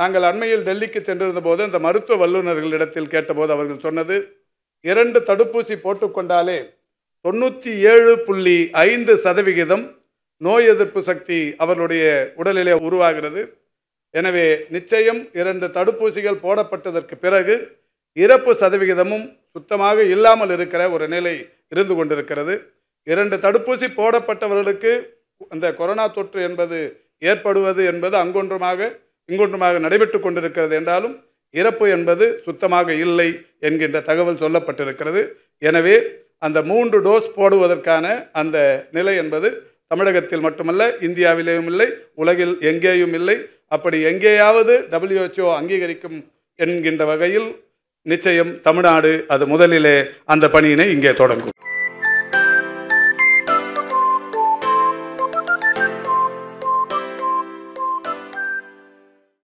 நாங்கள் அண்மையில் டெல்லிக்கு சென்றிருந்த போது அந்த மருத்துவ வல்லுநர்களிடத்தில் கேட்டபோது அவர்கள் சொன்னது இரண்டு தடுப்பூசி போட்டுக்கொண்டாலே தொண்ணூற்றி ஏழு புள்ளி ஐந்து சதவிகிதம் நோய் எதிர்ப்பு சக்தி அவர்களுடைய உடலிலே உருவாகிறது எனவே நிச்சயம் இரண்டு தடுப்பூசிகள் போடப்பட்டதற்கு பிறகு இறப்பு சதவிகிதமும் சுத்தமாக இல்லாமல் இருக்கிற ஒரு நிலை இருந்து கொண்டிருக்கிறது இரண்டு தடுப்பூசி போடப்பட்டவர்களுக்கு அந்த கொரோனா தொற்று என்பது ஏற்படுவது என்பது அங்கொன்றுமாக இங்கொன்றுமாக நடைபெற்று கொண்டிருக்கிறது என்றாலும் இறப்பு என்பது சுத்தமாக இல்லை என்கின்ற தகவல் சொல்லப்பட்டிருக்கிறது எனவே அந்த மூன்று டோஸ் போடுவதற்கான அந்த நிலை என்பது தமிழகத்தில் மட்டுமல்ல இந்தியாவிலேயும் இல்லை உலகில் எங்கேயும் இல்லை அப்படி எங்கேயாவது டபிள்யூஹெச்ஓ அங்கீகரிக்கும் என்கின்ற வகையில் நிச்சயம் தமிழ்நாடு அது முதலிலே அந்த பணியினை இங்கே தொடங்கும்